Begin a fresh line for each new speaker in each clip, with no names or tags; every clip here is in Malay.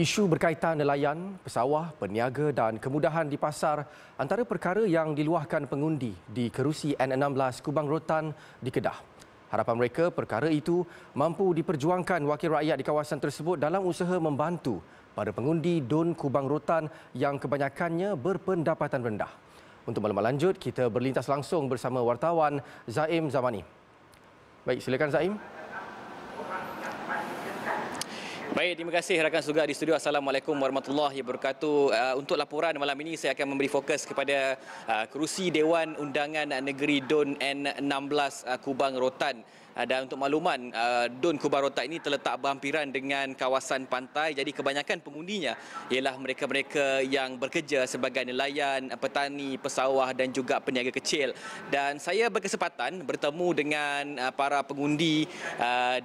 Isu berkaitan nelayan, pesawah, peniaga dan kemudahan di pasar antara perkara yang diluahkan pengundi di kerusi N16 Kubang Rotan di Kedah. Harapan mereka perkara itu mampu diperjuangkan wakil rakyat di kawasan tersebut dalam usaha membantu para pengundi Don Kubang Rotan yang kebanyakannya berpendapatan rendah. Untuk maklumat lanjut, kita berlintas langsung bersama wartawan Zaim Zamani. Baik, silakan Zaim.
Baik, terima kasih rakan Sugak di studio. Assalamualaikum warahmatullahi wabarakatuh. Uh, untuk laporan malam ini, saya akan memberi fokus kepada uh, kerusi Dewan Undangan Negeri Don N16 uh, Kubang Rotan. Ah, dan untuk makluman ah, Don Kubarota ini terletak berhampiran dengan kawasan pantai jadi kebanyakan pengundinya ialah mereka-mereka yang bekerja sebagai nelayan, petani, pesawah dan juga peniaga kecil dan saya berkesempatan bertemu dengan ah, para pengundi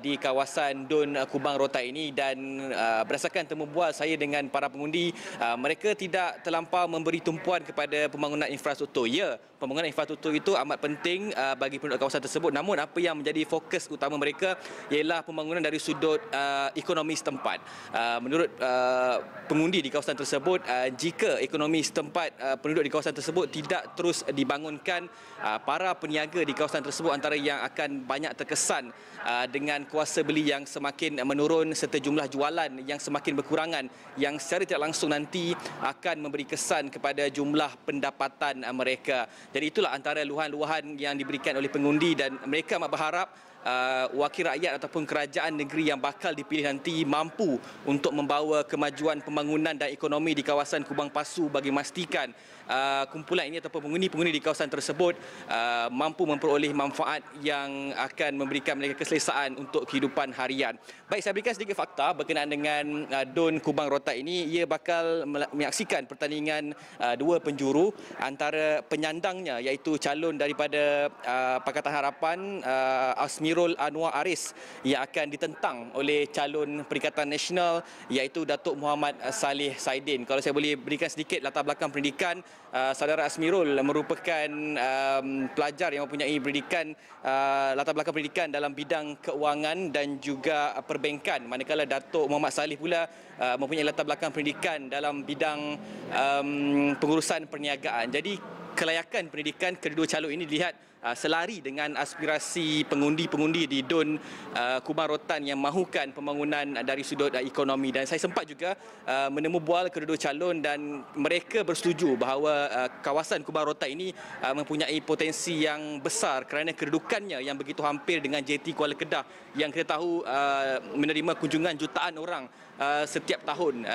di kawasan Don Kubang Rota ini dan berdasarkan temu bual saya dengan para pengundi mereka tidak terlampau memberi tumpuan kepada pembangunan infrastruktur. Ya, pembangunan infrastruktur itu amat penting bagi penduduk kawasan tersebut namun apa yang menjadi fokus utama mereka ialah pembangunan dari sudut uh, ekonomi setempat. Uh, menurut uh, pengundi di kawasan tersebut, uh, jika ekonomi setempat uh, penduduk di kawasan tersebut tidak terus dibangunkan, uh, para peniaga di kawasan tersebut antara yang akan banyak terkesan uh, dengan kuasa beli yang semakin menurun serta jumlah jualan yang semakin berkurangan yang secara tidak langsung nanti akan memberi kesan kepada jumlah pendapatan uh, mereka. Jadi itulah antara luahan-luahan yang diberikan oleh pengundi dan mereka amat berharap uh, wakil rakyat ataupun kerajaan negeri yang bakal dipilih nanti mampu untuk membawa kemajuan pembangunan dan ekonomi di kawasan Kubang Pasu bagi memastikan uh, kumpulan ini ataupun penghuni-penghuni di kawasan tersebut uh, mampu memperoleh manfaat yang akan memberikan mereka keselesaan untuk kehidupan harian. Baik saya berikan sedikit fakta berkenaan dengan uh, Don Kubang Rotak ini ia bakal menyaksikan pertandingan uh, dua penjuru antara penyandangnya iaitu calon daripada uh, Pakatan Harapan uh, Asmir Khairul Anwar Aris yang akan ditentang oleh calon Perikatan Nasional iaitu Datuk Muhammad Salih Saidin. Kalau saya boleh berikan sedikit latar belakang pendidikan, uh, saudara Asmirul merupakan um, pelajar yang mempunyai pendidikan uh, latar belakang pendidikan dalam bidang keuangan dan juga perbankan. Manakala Datuk Muhammad Salih pula uh, mempunyai latar belakang pendidikan dalam bidang um, pengurusan perniagaan. Jadi kelayakan pendidikan kedua calon ini dilihat uh, selari dengan aspirasi pengundi-pengundi di Dun uh, Kumar Rotan yang mahukan pembangunan dari sudut uh, ekonomi dan saya sempat juga uh, menemu bual kedua calon dan mereka bersetuju bahawa uh, kawasan Kumar Rotan ini mempunyai potensi yang besar kerana kedudukannya yang begitu hampir dengan JT Kuala Kedah yang kita tahu menerima kunjungan jutaan orang setiap tahun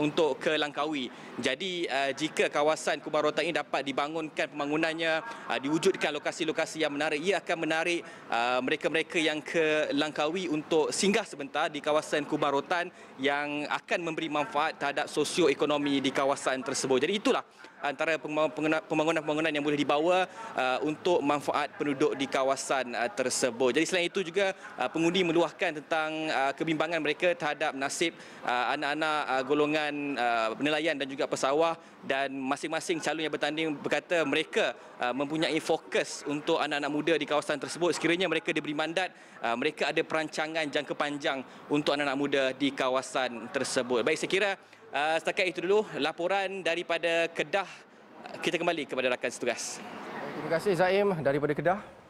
untuk ke Langkawi. Jadi jika kawasan Kumar Rotan ini dapat dibangun dibangunkan pembangunannya, uh, diwujudkan lokasi-lokasi yang menarik. Ia akan menarik uh, mereka-mereka yang ke Langkawi untuk singgah sebentar di kawasan Kubah Rotan yang akan memberi manfaat terhadap sosio ekonomi di kawasan tersebut. Jadi itulah antara pembangunan-pembangunan yang boleh dibawa uh, untuk manfaat penduduk di kawasan uh, tersebut. Jadi selain itu juga uh, pengundi meluahkan tentang uh, kebimbangan mereka terhadap nasib anak-anak uh, golongan uh, nelayan dan juga pesawah dan masing-masing calon yang bertanding berkata kata mereka uh, mempunyai fokus untuk anak-anak muda di kawasan tersebut sekiranya mereka diberi mandat uh, mereka ada perancangan jangka panjang untuk anak-anak muda di kawasan tersebut baik saya kira uh, setakat itu dulu laporan daripada Kedah kita kembali kepada rakan setugas
terima kasih Zaim daripada Kedah